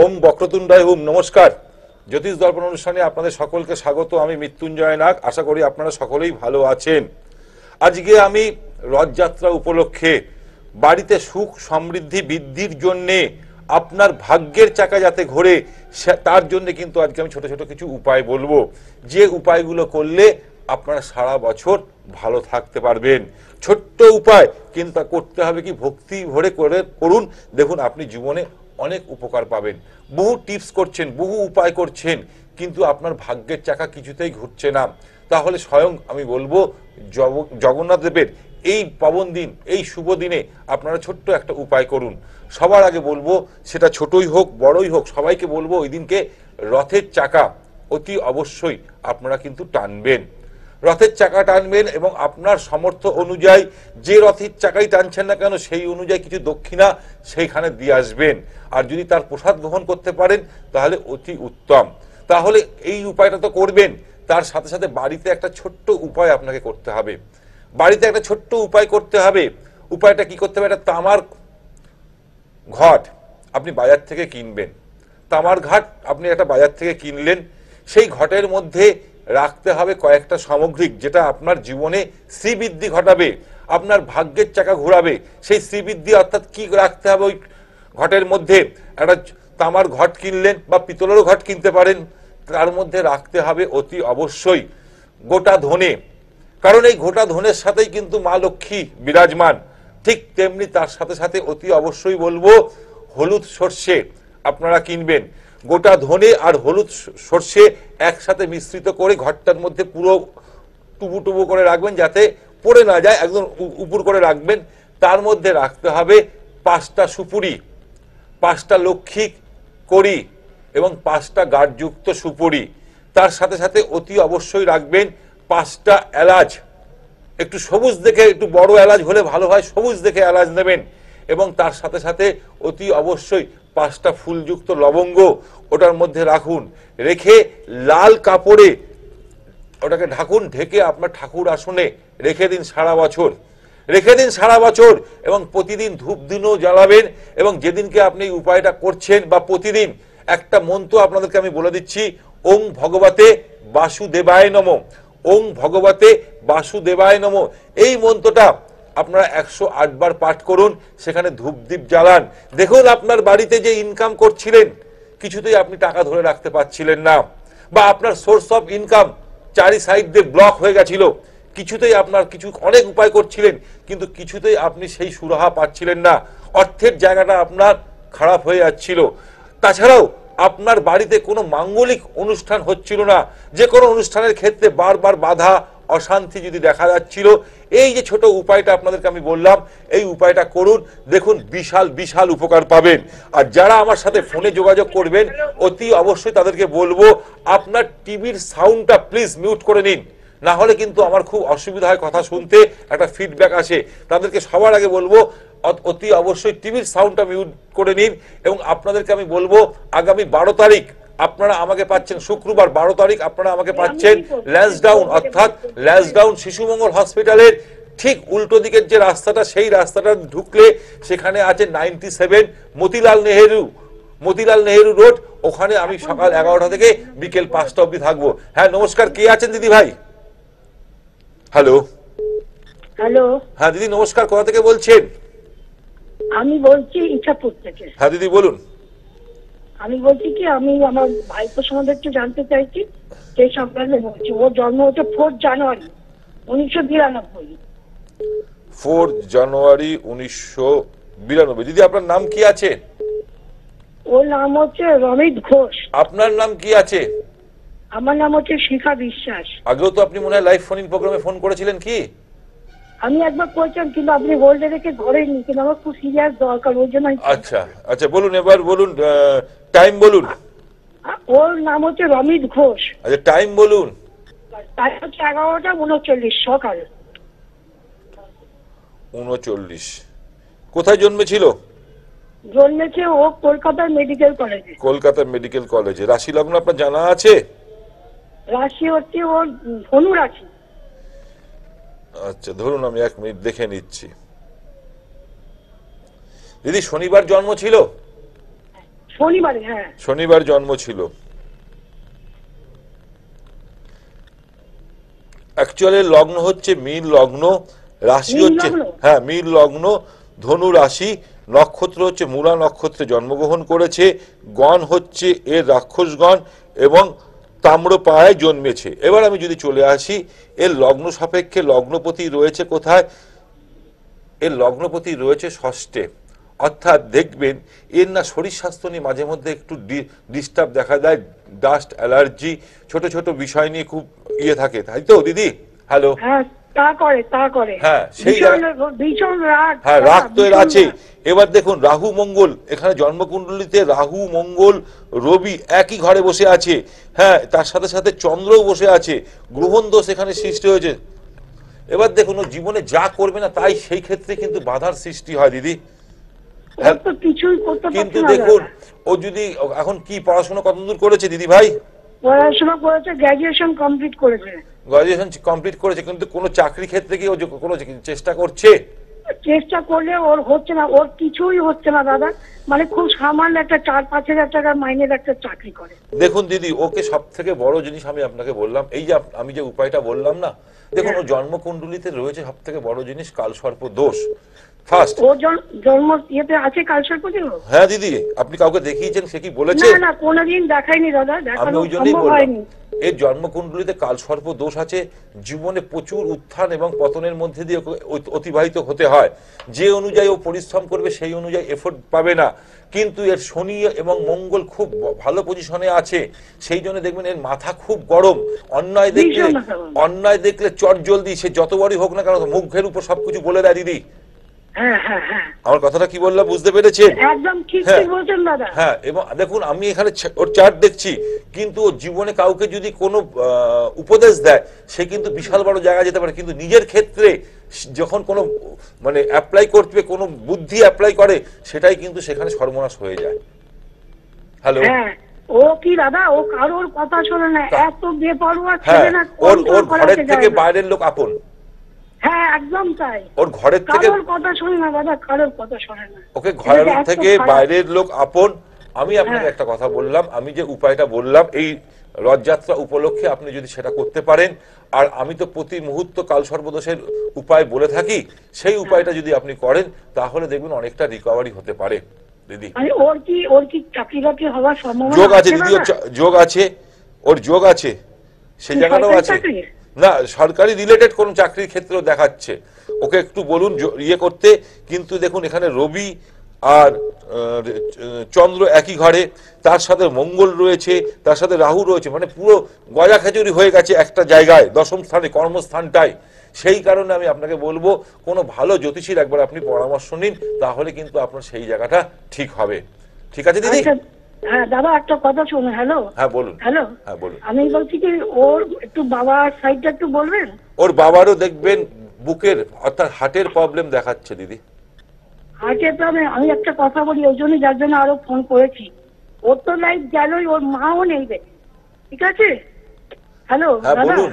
ওম বক্রতুণ্ডায় হুম নমস্কার জ্যোতিষ দর্পণ অনুষ্ঠানে আপনাদের সকলকে স্বাগত আমি মৃত্যুঞ্জয় নাগ আশা করি আপনারা সকলেই ভালো আছেন আজকে আমি রথযাত্রা উপলক্ষে বাড়িতে সুখ সমৃদ্ধি বৃদ্ধির জন্যে আপনার ভাগ্যের চাকা যাতে ঘোরে তার জন্য কিন্তু আজকে আমি ছোট ছোট কিছু উপায় বলবো যে উপায়গুলো করলে আপনারা সারা বছর ভালো থাকতে পারবেন ছোট্ট উপায় কিন্তু করতে হবে কি ভক্তি ভরে করে করুন দেখুন আপনি জীবনে অনেক উপকার পাবেন বহু টিপস করছেন বহু উপায় করছেন কিন্তু আপনার ভাগ্যের চাকা কিছুতেই ঘুরছে না তাহলে স্বয়ং আমি বলবো জগন্নাথ দেবের এই পাবন দিন এই শুভ দিনে আপনারা ছোট্ট একটা উপায় করুন সবার আগে বলবো সেটা ছোটই হোক বড়ই হোক সবাইকে বলবো ওই দিনকে রথের চাকা অতি অবশ্যই আপনারা কিন্তু টানবেন রথের চাকা টানবেন এবং আপনার সামর্থ্য অনুযায়ী যে রথের চাকাই টানছেন না কেন সেই অনুযায়ী কিছু দক্ষিণা সেইখানে দিয়ে আসবেন আর যদি তার প্রসাদ গ্রহণ করতে পারেন তাহলে অতি উত্তম তাহলে এই উপায়টা তো করবেন তার সাথে সাথে বাড়িতে একটা ছোট্ট উপায় আপনাকে করতে হবে বাড়িতে একটা ছোট্ট উপায় করতে হবে উপায়টা কি করতে হবে একটা তামার ঘট আপনি বাজার থেকে কিনবেন তামার ঘাট আপনি একটা বাজার থেকে কিনলেন সেই ঘটের মধ্যে রাখতে হবে কয়েকটা সামগ্রিক যেটা আপনার জীবনে শ্রীবৃদ্ধি ঘটাবে আপনার ভাগ্যের চাকা ঘুরাবে সেই শ্রীবৃদ্ধি অর্থাৎ কি রাখতে হবে ওই ঘটের মধ্যে একটা তামার ঘট কিনলেন বা পিতলেরও ঘট কিনতে পারেন তার মধ্যে রাখতে হবে অতি অবশ্যই গোটা ধনে কারণ এই গোটা ধনের সাথেই কিন্তু মা লক্ষ্মী বিরাজমান ঠিক তেমনি তার সাথে সাথে অতি অবশ্যই বলবো হলুদ সর্ষে আপনারা কিনবেন গোটা ধনে আর হলুদ সর্ষে একসাথে মিশ্রিত করে ঘরটার মধ্যে পুরো টুবু টুবু করে রাখবেন যাতে পড়ে না যায় একদম উপর করে রাখবেন তার মধ্যে রাখতে হবে পাঁচটা সুপুরি পাঁচটা লক্ষ্মী করি এবং পাঁচটা গাঢ়যুক্ত সুপুরি তার সাথে সাথে অতি অবশ্যই রাখবেন পাঁচটা এলাচ একটু সবুজ দেখে একটু বড় এলাচ হলে ভালো হয় সবুজ দেখে এলাচ নেবেন এবং তার সাথে সাথে অতি অবশ্যই পাঁচটা ফুলযুক্ত লবঙ্গ ওটার মধ্যে রাখুন রেখে লাল কাপড়ে ওটাকে ঢাকুন ঢেকে আপনার ঠাকুর আসনে রেখে দিন সারা বছর রেখে দিন সারা বছর এবং প্রতিদিন ধূপ দিনও জ্বালাবেন এবং যেদিনকে আপনি উপায়টা করছেন বা প্রতিদিন একটা মন্ত্র আপনাদেরকে আমি বলে দিচ্ছি ওং ভগবতে বাসুদেবায় নম ওং ভগবতে বাসুদেবায় নম এই মন্ত্রটা আপনারা একশো বার পাঠ করুন সেখানে ধূপদীপ জ্বালান দেখুন আপনার বাড়িতে যে ইনকাম করছিলেন কিছুতেই আপনি টাকা ধরে রাখতে পারছিলেন না বা আপনার সোর্স অফ ইনকাম চারি সাইড দিয়ে ব্লক হয়ে গেছিল কিছুতেই আপনার কিছু অনেক উপায় করছিলেন কিন্তু কিছুতেই আপনি সেই সুরাহা পাচ্ছিলেন না অর্থের জায়গাটা আপনার খারাপ হয়ে যাচ্ছিল তাছাড়াও আপনার বাড়িতে কোনো মাঙ্গলিক অনুষ্ঠান হচ্ছিল না যে কোনো অনুষ্ঠানের ক্ষেত্রে বারবার বাধা অশান্তি যদি দেখা যাচ্ছিল এই যে ছোট উপায়টা আপনাদেরকে আমি বললাম এই উপায়টা করুন দেখুন বিশাল বিশাল উপকার পাবেন আর যারা আমার সাথে ফোনে যোগাযোগ করবেন অতি অবশ্যই তাদেরকে বলবো আপনার টিভির সাউন্ডটা প্লিজ মিউট করে নিন না হলে কিন্তু আমার খুব অসুবিধা হয় কথা শুনতে একটা ফিডব্যাক আসে তাদেরকে সবার আগে বলবো অতি অবশ্যই টিভির সাউন্ডটা মিউট করে নিন এবং আপনাদেরকে আমি বলবো আগামী বারো তারিখ আপনারা আমাকে পাচ্ছেন শুক্রবার বারো তারিখ আপনারা আমাকে পাচ্ছেন ল্যান্সডাউন অর্থাৎ ল্যান্সডাউন শিশুমঙ্গল হসপিটালের ঠিক উল্টো দিকের যে রাস্তাটা সেই রাস্তাটা ঢুকলে সেখানে আছে ninety seven Motilal Nehru Motilal Nehru road ওখানে আমি সকাল এগারোটা থেকে বিকেল পাঁচটা অব্দি থাকবো হ্যাঁ নমস্কার কে আছেন দিদি ভাই হ্যালো হ্যালো হ্যাঁ দিদি নমস্কার কোথা থেকে বলছেন আমি বলছি ইচ্ছাপুর থেকে হ্যাঁ দিদি বলুন আমি বলছি কি আমি আমার ভাইপোর সম্বন্ধে একটু জানতে চাইছি সেই সম্বন্ধে বলছি ওর জন্ম হচ্ছে ফোর্থ জানুয়ারি উনিশশো বিরানব্বই ফোর্থ জানুয়ারি উনিশশো বিরানব্বই দিদি আপনার নাম কি আছে ওর নাম হচ্ছে রমিত ঘোষ আপনার নাম কি আছে আমার নাম হচ্ছে শিখা বিশ্বাস আগেও তো আপনি মনে হয় লাইভ ফোন প্রোগ্রামে ফোন করেছিলেন কি আমি একবার করেছিলাম কিন্তু আপনি হোল্ডে রেখে ধরেননি কিন্তু আমার খুব সিরিয়াস দরকার ওই জন্য আচ্ছা আচ্ছা বলুন এবার বলুন টাইম বলুন ওর নাম হচ্ছে রমিত ঘোষ আচ্ছা টাইম বলুন টাইম হচ্ছে এগারোটা উনচল্লিশ সকাল উনচল্লিশ কোথায় জন্মেছিল জন্মেছে ও কলকাতার মেডিকেল কলেজে কলকাতার মেডিকেল কলেজে রাশি লগ্ন আপনার জানা আছে রাশি হচ্ছে ওর ধনু রাশি আচ্ছা ধরুন আমি এক মিনিট দেখে নিচ্ছি দিদি শনিবার জন্ম ছিল শনিবারে হ্যাঁ শনিবার জন্ম ছিল অ্যাকচুয়ালি লগ্ন হচ্ছে মীন লগ্ন রাশি হচ্ছে হ্যাঁ মীন লগ্ন ধনু রাশি নক্ষত্র হচ্ছে মূলা নক্ষত্রে জন্মগ্রহণ করেছে গণ হচ্ছে এর রাক্ষসগণ এবং তাম্রপাড়ায় জন্মেছে এবার আমি যদি চলে আসি এর লগ্ন সাপেক্ষে লগ্নপতি রয়েছে কোথায় এর লগ্নপতি রয়েছে ষষ্ঠে অর্থাৎ দেখবেন এর না শরীর স্বাস্থ্য নিয়ে মাঝে মধ্যে একটু ডিস্টার্ব দেখা দেয় ডাস্ট অ্যালার্জি ছোট ছোট বিষয় নিয়ে খুব ইয়ে থাকে তাই তো দিদি হ্যালো হ্যাঁ, তা হ্যাঁ, হ্যাঁ, এবার দেখুন রাহু মঙ্গল এখানে জন্মকুণ্ডলিতে রাহু মঙ্গল রবি একই ঘরে বসে আছে হ্যাঁ তার সাথে সাথে চন্দ্রও বসে আছে গ্রহণ দোষ এখানে সৃষ্টি হয়েছে এবার দেখুন জীবনে যা করবে না তাই সেই ক্ষেত্রে কিন্তু বাধার সৃষ্টি হয় দিদি হ্যাঁ। কিন্তু দেখুন ও যদি এখন কি পড়াশোনা কত দূর করেছে দিদি ভাই পড়াশোনা করেছে গ্র্যাজুয়েশন কমপ্লিট করেছে গ্রাজুয়েশন কমপ্লিট করেছে কিন্তু কোনো চাকরি ক্ষেত্রে কি ও কোনো চেষ্টা করছে চেষ্টা করলে ওর হচ্ছে না ওর কিছুই হচ্ছে না দাদা মানে খুব সামান্য একটা চার পাঁচ হাজার টাকার মাইনের একটা চাকরি করে দেখুন দিদি ওকে সব থেকে বড় জিনিস আমি আপনাকে বললাম এই যে আমি যে উপায়টা বললাম না দেখুন হ্যাঁ। ও জন্মকুণ্ডলিতে রয়েছে সব থেকে বড় জিনিস কালসর্প দোষ ফার্স্ট ও জন্ম ইয়েতে আছে পর্যন্ত হ্যাঁ দিদি আপনি কাউকে দেখিয়েছেন সে কি বলেছে না না দেখাইনি দাদা এর জন্মকুণ্ডলিতে কালসর্প দোষ আছে জীবনে প্রচুর উত্থান এবং পতনের মধ্যে দিয়ে অতিবাহিত হতে হয় যে অনুযায়ী ও পরিশ্রম করবে সেই অনুযায়ী এফোর্ট পাবে না কিন্তু এর শনি এবং মঙ্গল খুব ভালো পজিশনে আছে সেই জন্য দেখবেন এর মাথা খুব গরম অন্যায় দেখলে অন্যায় দেখলে চট জলদি সে যত বড়ই হোক না কেন মুখের উপর সবকিছু বলে দেয় দিদি হ্যাঁ, হ্যাঁ, হ্যাঁ। আমার কথাটা কি বললাম বুঝতে পেরেছেন হ্যাঁ এবং দেখুন আমি এখানে ওর চার্ট দেখছি কিন্তু ওর জীবনে কাউকে যদি কোনো উপদেশ দেয় সে কিন্তু বিশাল বড় জায়গায় যেতে পারে কিন্তু নিজের ক্ষেত্রে যখন কোনো মানে অ্যাপ্লাই করতে কোনো বুদ্ধি অ্যাপ্লাই করে সেটাই কিন্তু সেখানে সর্বনাশ হয়ে যায় হ্যালো ও কি দাদা ও কারোর কথা শোনে না এত বেপরোয়া ছেলে না ওর ঘরের থেকে বাইরের লোক আপন হ্যাঁ, আমি হ্যাঁ। আপনাকে একটা কথা বললাম আমি যে উপায়টা বললাম এই রথযাত্রা উপলক্ষে আপনি যদি সেটা করতে পারেন আর আমি তো প্রতি মুহূর্ত কাল সর্বদোষের উপায় বলে থাকি সেই হ্যাঁ। উপায়টা যদি আপনি করেন তাহলে দেখবেন অনেকটা রিকভারি হতে পারে দিদি যোগ আছে দিদি যোগ আছে ওর যোগ আছে সেই জায়গাটাও আছে না সরকারি রিলেটেড কোনো চাকরির ক্ষেত্রেও দেখাচ্ছে ওকে একটু বলুন ইয়ে করতে কিন্তু দেখুন এখানে রবি আর চন্দ্র একই ঘরে তার সাথে মঙ্গল রয়েছে তার সাথে রাহু রয়েছে মানে পুরো গজা খেচুরি হয়ে গেছে একটা জায়গায় দশম স্থানে কর্মস্থানটায় সেই কারণে আমি আপনাকে বলবো কোনো ভালো জ্যোতিষীর একবার আপনি পরামর্শ নিন তাহলে কিন্তু আপনার সেই জায়গাটা ঠিক হবে ঠিক আছে দিদি আচ্ছা, হ্যাঁ, দাদা একটা কথা শুনুন হ্যালো হ্যাঁ বলুন হ্যালো হ্যাঁ বলুন আমি বলছি কি ওর একটু বাবার সাইডটা একটু বলবেন ওর বাবারও দেখবেন বুকের অর্থাৎ হার্টের প্রবলেম দেখাচ্ছে দিদি হার্টের প্রবলেম আমি একটা কথা বলি ওই জন্য যার জন্য আরো ফোন করেছি ওর তো লাইফ গেলই ওর মাও নেই ঠিক আছে হ্যালো হ্যাঁ বলুন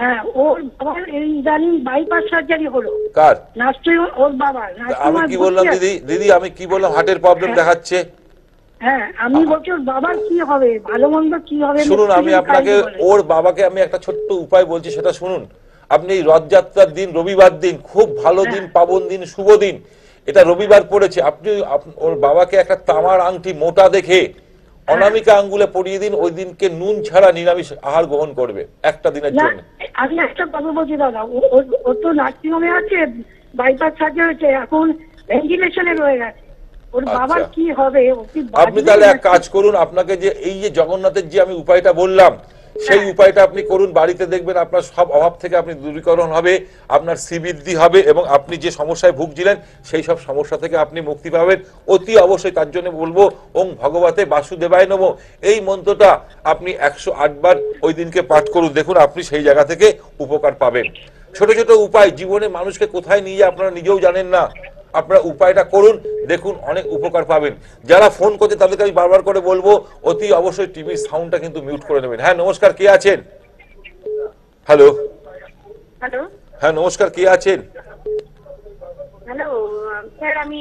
হ্যাঁ ওর বাবার এই ইদানিং বাইপাস সার্জারি হলো কার নার্সিং ওর বাবা আমি কি বললাম দিদি দিদি আমি কি বললাম হার্টের প্রবলেম হ্যাঁ। দেখাচ্ছে হ্যাঁ, আমি বলছি বাবার কি হবে ভালো মন্দ কি হবে শুনুন আমি আপনাকে ওর বাবাকে আমি একটা ছোট্ট উপায় বলছি সেটা শুনুন আপনি রথযাত্রার দিন রবিবার দিন খুব ভালো হ্যাঁ। দিন পাবন দিন শুভ দিন এটা রবিবার পড়েছে আপনি ওর বাবাকে একটা তামার আংটি মোটা দেখে হ্যাঁ। অনামিকা আঙ্গুলে পরিয়ে দিন ওই দিনকে নুন ছাড়া নিরামিষ আহার গ্রহণ করবে একটা দিনের জন্য একটা কথা বলছি দাদা ও তো নার্সিং হোমে আছে বাইপাস সার্জারি হয়েছে এখন ভেন্টিলেশনে রয়ে গেছে আচ্ছা। আপনি তাহলে এক কাজ করুন আপনাকে যে এই যে জগন্নাথের যে আমি উপায়টা বললাম সেই হ্যাঁ। উপায়টা আপনি করুন বাড়িতে দেখবেন আপনার সব অভাব থেকে আপনি দূরীকরণ হবে আপনার শ্রীবৃদ্ধি হবে এবং আপনি যে সমস্যায় ভুগছিলেন সেই সব সমস্যা থেকে আপনি মুক্তি পাবেন অতি অবশ্যই তার জন্য বলবো ওং ভগবতে বাসুদেবায় নম এই মন্ত্রটা আপনি একশো আটবার ওই দিনকে পাঠ করুন দেখুন আপনি সেই জায়গা থেকে উপকার পাবেন ছোট ছোট উপায় জীবনে মানুষকে কোথায় নিয়ে আপনারা নিজেও জানেন না আপনারা উপায়টা করুন দেখুন অনেক উপকার পাবেন যারা ফোন করছে তাদেরকে আমি বারবার করে বলবো অতি অবশ্যই টিভির সাউন্ডটা কিন্তু মিউট করে নেবেন হ্যাঁ নমস্কার কে আছেন হ্যালো হ্যালো হ্যাঁ নমস্কার কে আছেন হ্যালো আমি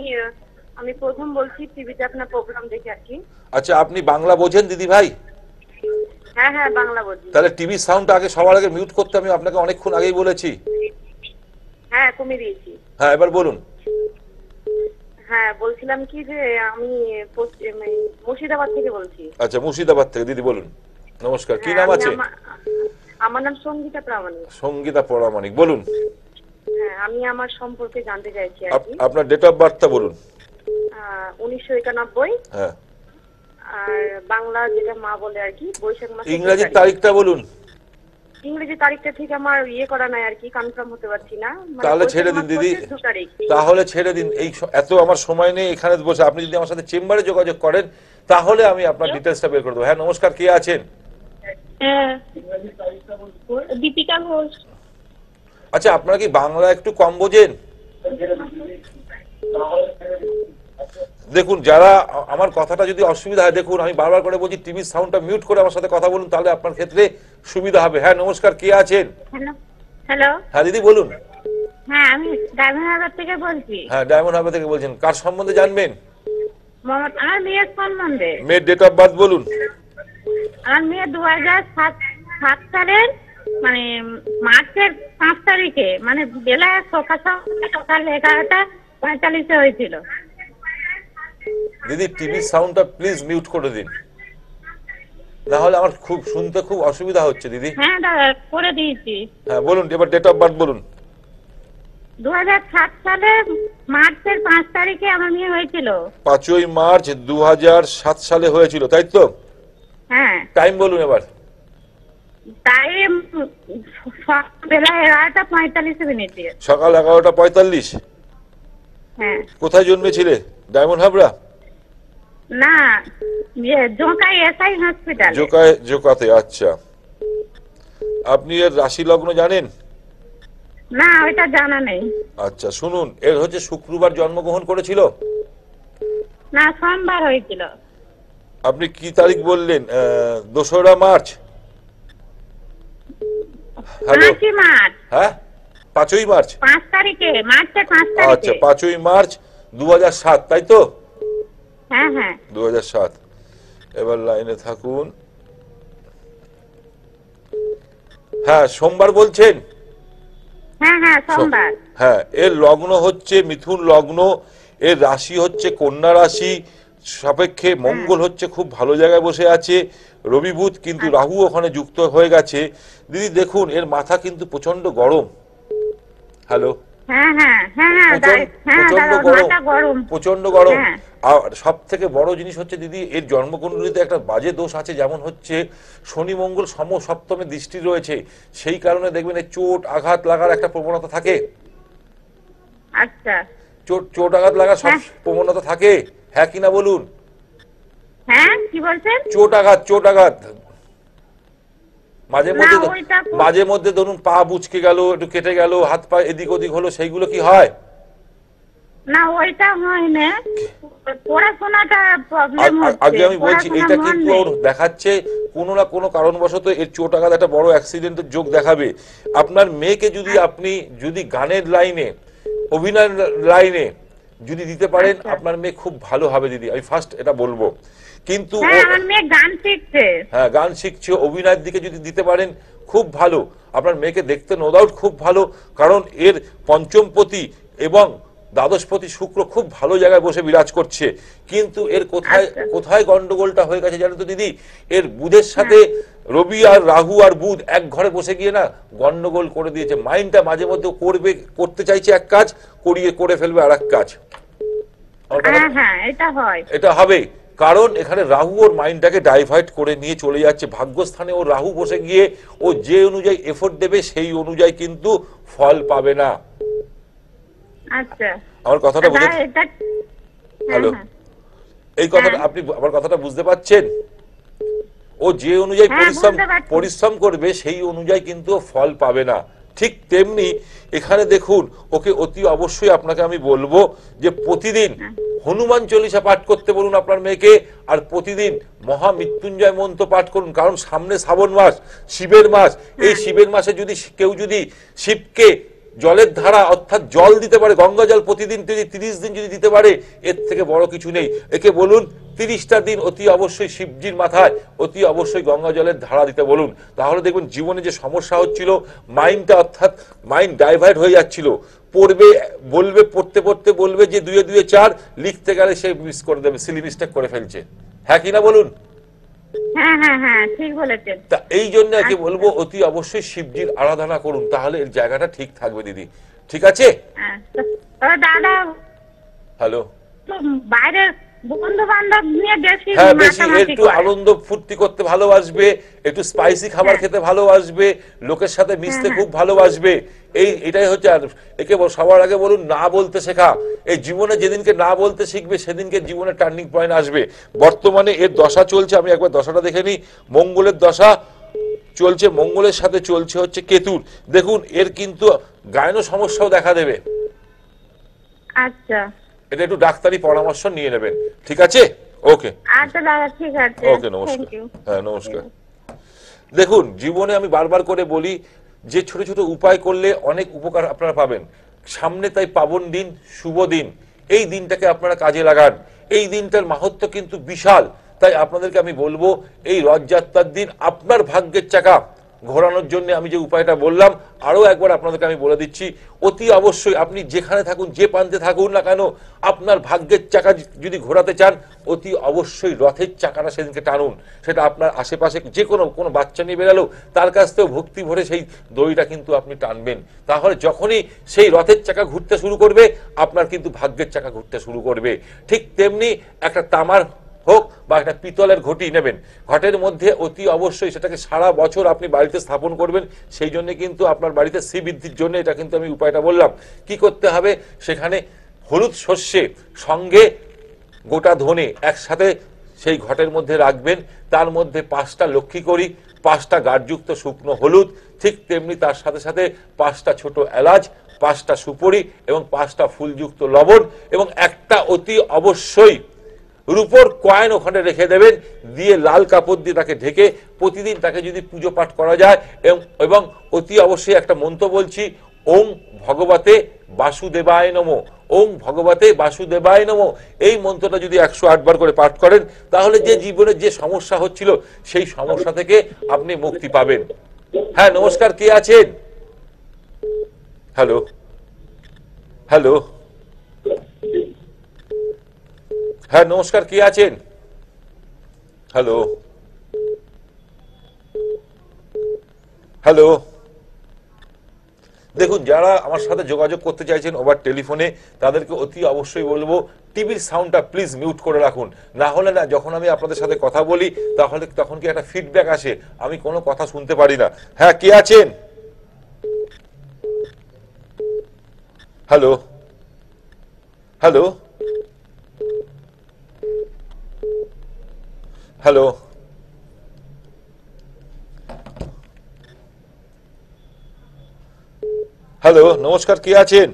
আচ্ছা আপনি বাংলা বোঝেন দিদি ভাই হ্যাঁ, হ্যাঁ, তাহলে টিভি সাউন্ডটা আগে সবার আগে মিউট করতে আমি আপনাকে অনেকক্ষণ আগেই বলেছি হ্যাঁ কমিয়ে দিয়েছি হ্যাঁ এবার বলুন হ্যাঁ বলছিলাম কি যে আমি মানে মুর্শিদাবাদ থেকে বলছি আচ্ছা মুর্শিদাবাদ থেকে দিদি বলুন নমস্কার কি নাম হ্যাঁ, আছে আমার নাম সঙ্গীতা প্রামাণিক সঙ্গীতা প্রামাণিক বলুন হ্যাঁ আমি আমার সম্পর্কে জানতে চাইছি আপনার ডেট অফ বার্থ বলুন উনিশশো একানব্বই হ্যাঁ আর বাংলা যেটা মা বলে আর কি বৈশাখ মাস ইংরেজির তারিখটা বলুন ইংরেজি তারিখটা ঠিক আমার ইয়ে করা নাই আর কি কনফার্ম হতে পারছি না মানে তাহলে ছেড়ে দিন দিদি তাহলে ছেড়ে দিন এই এত আমার সময় নেই এখানে বসে আপনি যদি আমার সাথে চেম্বারে যোগাযোগ করেন তাহলে আমি আপনার ডিটেলসটা বের করে দেবো হ্যাঁ নমস্কার কে আছেন হ্যাঁ। আচ্ছা আপনারা কি বাংলা একটু কম বোঝেন হ্যাঁ। দেখুন যারা আমার কথাটা যদি অসুবিধা হয় দেখুন আমি বারবার করে বলছি টিভির সাউন্ডটা মিউট করে আমার সাথে কথা বলুন তাহলে আপনার ক্ষেত্রে সুবিধা হবে হ্যাঁ নমস্কার কে আছেন হ্যাঁ দিদি বলুন ডেট অফ বার্থ বলুন সাত সাত সালের মানে মার্চের পাঁচ তারিখে মানে সকাল এগারোটা পঁয়তাল্লিশে হয়েছিল দিদি টিভির সাউন্ডটা প্লিজ মিউট করে দিন তাহলে আমার খুব শুনতে খুব অসুবিধা হচ্ছে দিদি হ্যাঁ দাদা করে দিয়েছি হ্যাঁ বলুন এবার ডেট অফ বার্থ বলুন 2007 সালে মার্চের 5 তারিখে আমার বিয়ে হয়েছিল 5ই মার্চ 2007 সালে হয়েছিল তাই তো হ্যাঁ টাইম বলুন এবার টাইম বেলা 11টা 45 মিনিট সকাল 11টা 45 হ্যাঁ কোথায় জন্মেছিলে ডায়মন্ড হাবড়া ইয়ে, আচ্ছা। আপনি এর জানেন না জানা নেই আচ্ছা শুনুন এর হচ্ছে শুক্রবার জন্মগ্রহণ করেছিল না আপনি কি তারিখ বললেন দোসরা মার্চ মার্চ হ্যাঁ পাঁচই মার্চ পাঁচ তারিখে মার্চের পাঁচ আচ্ছা পাঁচই মার্চ দু হাজার সাত তাই তো হ্যাঁ হ্যাঁ 2007 এবার লাইনে থাকুন হ্যাঁ সোমবার বলছেন হ্যাঁ হ্যাঁ, হ্যাঁ এর লগ্ন হচ্ছে মিথুন লগ্ন এর রাশি হচ্ছে কন্যা রাশি সাপেক্ষে মঙ্গল হচ্ছে খুব ভালো জায়গায় বসে আছে রবি বুধ কিন্তু আচ্ছা। রাহু ওখানে যুক্ত হয়ে গেছে দিদি দেখুন এর মাথা কিন্তু প্রচন্ড গরম হ্যালো হ্যাঁ, হ্যাঁ, হ্যাঁ, প্রচন্ড গরম সব থেকে বড় জিনিস হচ্ছে দিদি এর জন্মকুণ্ডলিতে একটা বাজে দোষ আছে যেমন হচ্ছে শনি মঙ্গল সম সপ্তমে দৃষ্টি রয়েছে সেই কারণে দেখবেন এই চোট আঘাত লাগার একটা প্রবণতা থাকে আচ্ছা চোট চোট আঘাত লাগার সব প্রবণতা থাকে হ্যাঁ কিনা বলুন হ্যাঁ কি বলছেন চোট আঘাত চোট আঘাত মাঝে মধ্যে মাঝে মধ্যে ধরুন পা বুচকে গেল একটু কেটে গেল হাত পা এদিক ওদিক হলো সেইগুলো কি হয় দেখাচ্ছে কোনো না কোনো কারণবশত এর একটা বড় অ্যাক্সিডেন্টের যোগ দেখাবে আপনার মেয়েকে যদি হ্যাঁ। আপনি যদি গানের লাইনে অভিনয়ের লাইনে যদি দিতে পারেন আচ্ছা। আপনার মেয়ে খুব ভালো হবে দিদি আমি ফার্স্ট এটা বলবো কিন্তু হ্যাঁ, হ্যাঁ গান শিখছে অভিনয়ের দিকে যদি দিতে পারেন খুব ভালো আপনার মেয়েকে দেখতে নো ডাউট খুব ভালো কারণ এর পঞ্চমপতি এবং দ্বাদশপতি শুক্র খুব ভালো জায়গায় বসে বিরাজ করছে কিন্তু এর কোথায় আচ্ছা। কোথায় গন্ডগোলটা হয়ে গেছে জানো তো দিদি এর বুধের হ্যাঁ। সাথে রবি আর রাহু আর বুধ এক ঘরে বসে গিয়ে না গন্ডগোল করে দিয়েছে মাইন্ডটা মাঝে মধ্যে করবে করতে চাইছে এক কাজ করিয়ে করে ফেলবে আর এক কাজ হ্যাঁ, এটা হবে কারণ এখানে রাহু ওর মাইন্ডটাকে ডাইভার্ট করে নিয়ে চলে যাচ্ছে ভাগ্যস্থানে ও রাহু বসে গিয়ে ও যে অনুযায়ী এফোর্ট দেবে সেই অনুযায়ী কিন্তু ফল পাবে না আচ্ছা। আমার কথাটা বুঝে হ্যাঁ, হ্যালো হ্যাঁ। এই কথাটা হ্যাঁ। আপনি আমার কথাটা বুঝতে পারছেন ও যে অনুযায়ী পরিশ্রম পরিশ্রম করবে সেই অনুযায়ী কিন্তু ফল পাবে না ঠিক তেমনি এখানে দেখুন ওকে অতি অবশ্যই আপনাকে আমি বলবো যে প্রতিদিন হ্যাঁ। হনুমান চল্লিশা পাঠ করতে বলুন আপনার মেয়েকে আর প্রতিদিন মহামৃত্যুঞ্জয় মন্ত্র পাঠ করুন কারণ সামনে শ্রাবণ মাস শিবের মাস এই হ্যাঁ। শিবের মাসে যদি কেউ যদি শিবকে জলের ধারা অর্থাৎ জল দিতে পারে গঙ্গা জল প্রতিদিন যদি তিরিশ দিন যদি দিতে পারে এর থেকে বড় কিছু নেই একে বলুন তিরিশটা দিন অতি অবশ্যই শিবজির মাথায় অতি অবশ্যই গঙ্গা জলের ধারা দিতে বলুন তাহলে দেখবেন জীবনে যে সমস্যা হচ্ছিল মাইন্ডটা অর্থাৎ মাইন্ড ডাইভার্ট হয়ে যাচ্ছিল পড়বে বলবে পড়তে পড়তে বলবে যে দুয়ে দুয়ে চার লিখতে গেলে সে মিস করে দেবে সিলি মিস্টেক করে ফেলছে হ্যাঁ কিনা বলুন হ্যাঁ, হ্যাঁ, হ্যাঁ, তা এই জন্য কি আচ্ছা। বলবো অতি অবশ্যই শিবজির আরাধনা করুন তাহলে এর জায়গাটা ঠিক থাকবে দিদি ঠিক আছে দাদা হ্যালো বাইরের হ্যাঁ বেশি একটু আনন্দ ফুর্তি করতে ভালোবাসবে একটু স্পাইসি হ্যাঁ। খাবার খেতে ভালোবাসবে লোকের সাথে হ্যাঁ, মিশতে হ্যাঁ। খুব ভালোবাসবে এই এটাই হচ্ছে আর একে সবার আগে বলুন না বলতে শেখা এই জীবনে যেদিনকে না বলতে শিখবে সেদিনকে জীবনে টার্নিং পয়েন্ট আসবে বর্তমানে এর দশা চলছে আমি একবার দশাটা দেখে নিই মঙ্গলের দশা চলছে মঙ্গলের সাথে চলছে হচ্ছে কেতুর দেখুন এর কিন্তু গায়ন সমস্যাও দেখা দেবে আচ্ছা এটা একটু ডাক্তারি পরামর্শ নিয়ে নেবেন ঠিক আছে ওকে আচ্ছা দাদা ঠিক আছে ওকে নমস্কার হ্যাঁ নমস্কার দেখুন জীবনে আমি বারবার করে বলি যে ছোট ছোট উপায় করলে অনেক উপকার আপনারা পাবেন সামনে তাই পাবন দিন শুভ দিন এই দিনটাকে আপনারা কাজে লাগান এই দিনটার মাহাত্ম কিন্তু বিশাল তাই আপনাদেরকে আমি বলবো এই রথযাত্রার দিন আপনার ভাগ্যের চাকা ঘোরানোর জন্য আমি যে উপায়টা বললাম আরও একবার আপনাদেরকে আমি বলে দিচ্ছি অতি অবশ্যই আপনি যেখানে থাকুন যে প্রান্তে থাকুন না কেন আপনার ভাগ্যের চাকা যদি ঘোরাতে চান অতি অবশ্যই রথের চাকাটা সেদিনকে টানুন সেটা আপনার আশেপাশে যে কোনো কোনো বাচ্চা নিয়ে বেরালো তার কাছ থেকেও ভক্তি ভরে সেই দড়িটা কিন্তু আপনি টানবেন তাহলে যখনই সেই রথের চাকা ঘুরতে শুরু করবে আপনার কিন্তু ভাগ্যের চাকা ঘুরতে শুরু করবে ঠিক তেমনি একটা তামার হোক বা একটা পিতলের ঘটি নেবেন ঘটের মধ্যে অতি অবশ্যই সেটাকে সারা বছর আপনি বাড়িতে স্থাপন করবেন সেই জন্য কিন্তু আপনার বাড়িতে সি বৃদ্ধির জন্য এটা কিন্তু আমি উপায়টা বললাম কি করতে হবে সেখানে হলুদ শস্যে সঙ্গে গোটা ধনে একসাথে সেই ঘটের মধ্যে রাখবেন তার মধ্যে পাঁচটা লক্ষ্মী করি পাঁচটা গাঢ়যুক্ত শুকনো হলুদ ঠিক তেমনি তার সাথে সাথে পাঁচটা ছোট এলাচ পাঁচটা সুপরি এবং পাঁচটা ফুলযুক্ত লবণ এবং একটা অতি অবশ্যই রূপর কয়েন ওখানে রেখে দেবেন দিয়ে লাল কাপড় দিয়ে তাকে ঢেকে প্রতিদিন তাকে যদি পুজো পাঠ করা যায় এবং অতি অবশ্যই একটা মন্ত্র বলছি ওম ভগবতে বাসুদেবায় নম ওম ভগবতে বাসুদেবায় নম এই মন্ত্রটা যদি একশো আটবার করে পাঠ করেন তাহলে যে জীবনের যে সমস্যা হচ্ছিল সেই সমস্যা থেকে আপনি মুক্তি পাবেন হ্যাঁ নমস্কার কে আছেন হ্যালো হ্যালো হ্যাঁ নমস্কার কে আছেন হ্যালো হ্যালো দেখুন যারা আমার সাথে যোগাযোগ করতে চাইছেন ওভার টেলিফোনে তাদেরকে অতি অবশ্যই বলবো টিভির সাউন্ডটা প্লিজ মিউট করে রাখুন না হলে না যখন আমি আপনাদের সাথে কথা বলি তাহলে তখন কি একটা ফিডব্যাক আসে আমি কোনো কথা শুনতে পারি না হ্যাঁ কে আছেন হ্যালো হ্যালো হ্যালো হ্যালো নমস্কার কে আছেন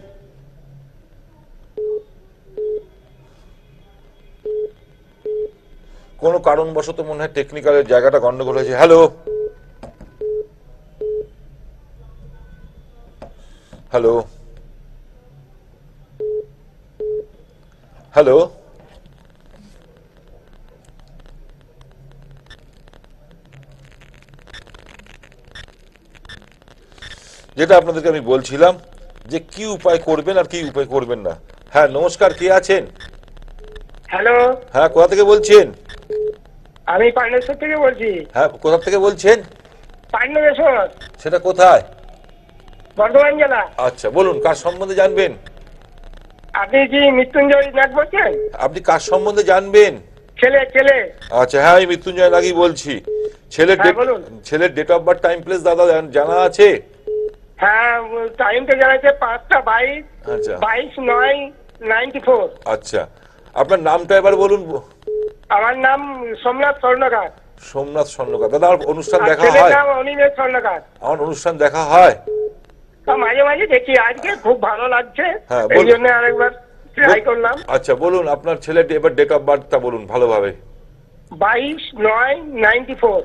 কোনো কারণবশত মনে হয় টেকনিক্যালের জায়গাটা গন্ডগোল হয়েছে হ্যালো হ্যালো হ্যালো যেটা আপনাদেরকে আমি বলছিলাম যে কি উপায় করবেন আর কি উপায় করবেন না হ্যাঁ নমস্কার কে আছেন হ্যালো হ্যাঁ কোথা থেকে বলছেন আমি পান্ডবেশ্বর থেকে বলছি হ্যাঁ কোথা থেকে বলছেন পান্ডবেশ্বর সেটা কোথায় বর্ধমান জেলা আচ্ছা বলুন কার সম্বন্ধে জানবেন আপনি কি মৃত্যুঞ্জয় নাগ বলছেন আপনি কার সম্বন্ধে জানবেন ছেলে ছেলে আচ্ছা হ্যাঁ আমি মৃত্যুঞ্জয় নাগই বলছি ছেলের হ্যাঁ, ছেলের date of birth time place দাদা জানা আছে হ্যাঁ টাইমটা জানাচ্ছে পাঁচটা বাইশ আচ্ছা। বাইশ নয় নাইনটি ফোর আচ্ছা আপনার নামটা এবার বলুন আমার নাম সোমনাথ স্বর্ণকার সোমনাথ স্বর্ণকার দাদা আমার অনুষ্ঠান দেখা হয় অনিমেষ স্বর্ণকার আমার অনুষ্ঠান দেখা হয় মাঝে মাঝে দেখি আজকে খুব ভালো লাগছে হ্যাঁ, এই জন্য আরেকবার ট্রাই করলাম আচ্ছা বলুন আপনার ছেলেটি এবার ডেট অফ বার্থটা বলুন ভালোভাবে বাইশ নয় নাইনটি ফোর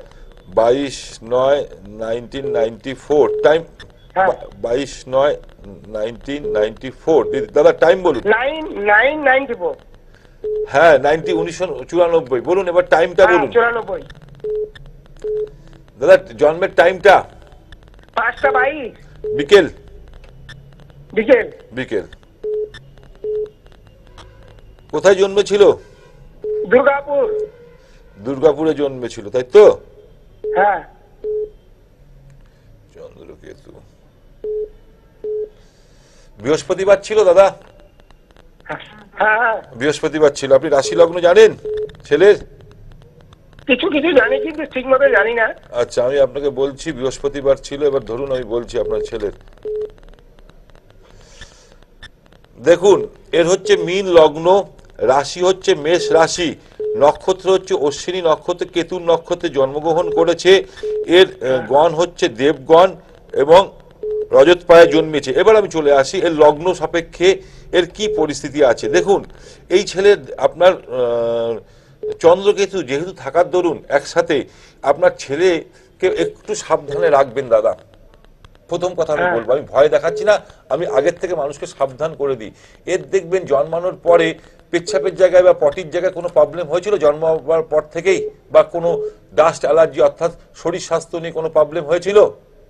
বাইশ নয় নাইনটিন নাইনটি ফোর টাইম হ্যাঁ। বাইশ নয় নাইনটিন নাইনটি ফোর দাদা টাইম বলুন হ্যাঁ নাইনটি উনিশশো চুরানব্বই বলুন এবার টাইমটা হ্যাঁ, বলুন দাদা জন্মের টাইমটা পাঁচটা বাইশ বিকেল বিকেল বিকেল কোথায় জন্মেছিল দুর্গাপুর দুর্গাপুরে জন্মেছিল তাই তো হ্যাঁ চন্দ্রকেতু বৃহস্পতিবার ছিল দাদা হ্যাঁ। বৃহস্পতিবার ছিল আপনি রাশি লগ্ন জানেন ছেলের আচ্ছা, এবার ধরুন আমি বলছি আপনার ছেলের দেখুন এর হচ্ছে মিন লগ্ন রাশি হচ্ছে মেষ রাশি নক্ষত্র হচ্ছে অশ্বিনী নক্ষত্র কেতুর নক্ষত্রে জন্মগ্রহণ করেছে এর গণ হচ্ছে দেবগণ এবং রজত পায়ে জন্মেছে এবার আমি চলে আসি এর লগ্ন সাপেক্ষে এর কি পরিস্থিতি আছে দেখুন এই ছেলে আপনার চন্দ্রকেতু যেহেতু থাকার দরুন একসাথে আপনার ছেলেকে একটু সাবধানে রাখবেন দাদা প্রথম কথা আমি হ্যাঁ। বলবো আমি ভয় দেখাচ্ছি না আমি আগের থেকে মানুষকে সাবধান করে দিই এর দেখবেন জন্মানোর পরে পেচ্ছাপের জায়গায় বা পটির জায়গায় কোনো প্রবলেম হয়েছিল জন্মাবার পর থেকেই বা কোনো ডাস্ট অ্যালার্জি অর্থাৎ শরীর স্বাস্থ্য নিয়ে কোনো প্রবলেম হয়েছিল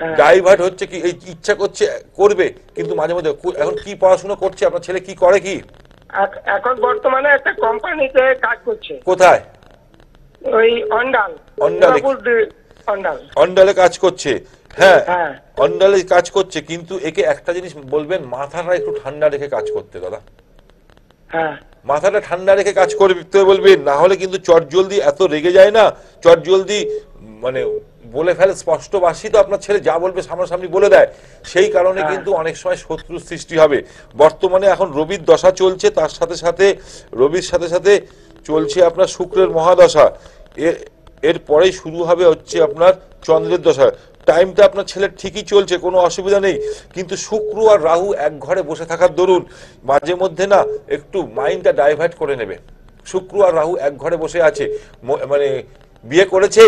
হ্যাঁ। ডাইভার্ট হচ্ছে কি এই ইচ্ছা করছে করবে কিন্তু মাঝে মধ্যে এখন কি পড়াশোনা করছে আপনার ছেলে কি করে কি এখন বর্তমানে একটা কোম্পানিতে কাজ করছে কোথায় ওই অন্ডাল অন্ডাল অন্ডালে কাজ করছে হ্যাঁ, হ্যাঁ অন্ডালে কাজ করছে কিন্তু একে একটা জিনিস বলবেন মাথাটা একটু ঠান্ডা রেখে কাজ করতে দাদা হ্যাঁ। মাথাটা ঠান্ডা রেখে কাজ করবে বলবেন না হলে কিন্তু চট জলদি এত রেগে যায় না চট জলদি মানে বলে ফেলে স্পষ্টবাসী তো আপনার ছেলে যা বলবে সামনাসামনি বলে দেয় সেই কারণে হ্যাঁ। কিন্তু অনেক সময় শত্রু সৃষ্টি হবে বর্তমানে এখন রবির দশা চলছে তার সাথে সাথে রবির সাথে সাথে চলছে আপনার শুক্রের মহাদশা এর এরপরেই শুরু হবে হচ্ছে আপনার চন্দ্রের দশা টাইমটা আপনার ছেলের ঠিকই চলছে কোনো অসুবিধা নেই কিন্তু শুক্র আর রাহু এক ঘরে বসে থাকার দরুন মাঝে মধ্যে না একটু মাইন্ডটা ডাইভার্ট করে নেবে শুক্র আর রাহু এক ঘরে বসে আছে মানে বিয়ে করেছে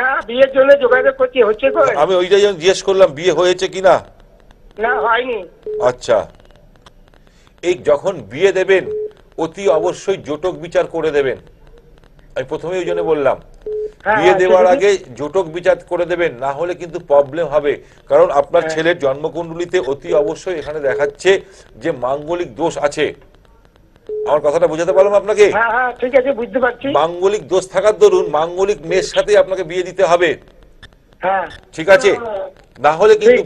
না বিয়ের জন্য যোগাযোগ করছি হচ্ছে আমি ওইটাই জিজ্ঞেস করলাম বিয়ে হয়েছে কিনা না হয়নি আচ্ছা এই যখন বিয়ে দেবেন অতি অবশ্যই জোটক বিচার করে দেবেন আমি প্রথমে ওই জন্য বললাম হ্যাঁ, বিয়ে হ্যাঁ, দেওয়ার আগে জোটক বিচার করে দেবেন না হলে কিন্তু প্রবলেম হবে কারণ আপনার হ্যাঁ। ছেলের জন্মকুণ্ডলিতে অতি অবশ্যই এখানে দেখাচ্ছে যে মাঙ্গলিক দোষ আছে আমার কথাটা বুঝাতে পারলাম আপনাকে হ্যাঁ হ্যাঁ ঠিক আছে বুঝতে পারছি মাঙ্গলিক দোষ থাকার দরুন মাঙ্গলিক মেয়ের সাথে আপনাকে বিয়ে দিতে হবে হ্যাঁ ঠিক আছে না হলে কিন্তু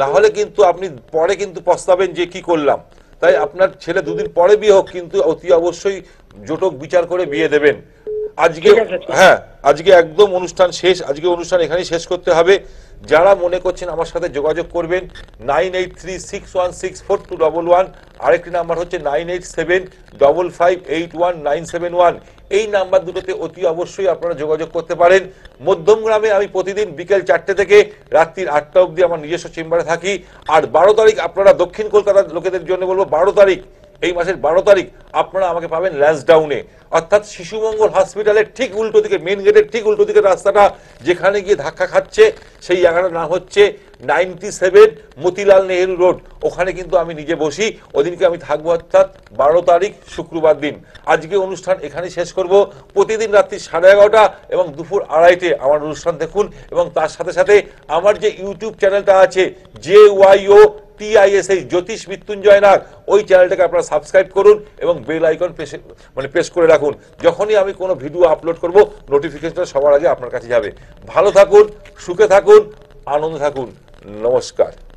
না হলে কিন্তু আপনি পরে কিন্তু পস্তাবেন যে কি করলাম তাই আপনার ছেলে দুদিন পরে বিয়ে হোক কিন্তু অতি অবশ্যই জোটক বিচার করে বিয়ে দেবেন আজকে হ্যাঁ আজকে একদম অনুষ্ঠান শেষ আজকে অনুষ্ঠান এখানেই শেষ করতে হবে যারা মনে করছেন আমার সাথে যোগাযোগ করবেন nine eight three six one six four two double one আরেকটি নাম্বার হচ্ছে nine eight seven double five eight one nine seven one এই নাম্বার দুটোতে অতি অবশ্যই আপনারা যোগাযোগ করতে পারেন মধ্যমগ্রামে আমি প্রতিদিন বিকেল চারটে থেকে রাত্রির আটটা অবধি আমার নিজস্ব চেম্বারে থাকি আর বারো তারিখ আপনারা দক্ষিণ কলকাতার লোকেদের জন্য বলবো বারো তারিখ এই মাসের বারো তারিখ আপনারা আমাকে পাবেন ল্যাসডাউনে অর্থাৎ শিশুমঙ্গল হসপিটালের ঠিক উল্টো দিকে মেন গেটের ঠিক উল্টো দিকে রাস্তাটা যেখানে গিয়ে ধাক্কা খাচ্ছে সেই জায়গাটার নাম হচ্ছে ninety seven Motilal Nehru road ওখানে কিন্তু আমি নিজে বসি ওদিনকে আমি থাকবো অর্থাৎ বারো তারিখ শুক্রবার দিন আজকে অনুষ্ঠান এখানে শেষ করব প্রতিদিন রাত্রি সাড়ে এগারোটা এবং দুপুর আড়াইটে আমার অনুষ্ঠান দেখুন এবং তার সাথে সাথে আমার যে ইউটিউব চ্যানেলটা আছে জে ওয়াইও টিআইএসএস জ্যোতিষ মৃত্যুঞ্জয় নাগ ওই চ্যানেলটাকে আপনারা সাবস্ক্রাইব করুন এবং বেল আইকন প্রেস মানে প্রেস করে রাখুন যখনই আমি কোনো ভিডিও আপলোড করব নোটিফিকেশনটা সবার আগে আপনার কাছে যাবে ভালো থাকুন সুখে থাকুন আনন্দ থাকুন নমস্কার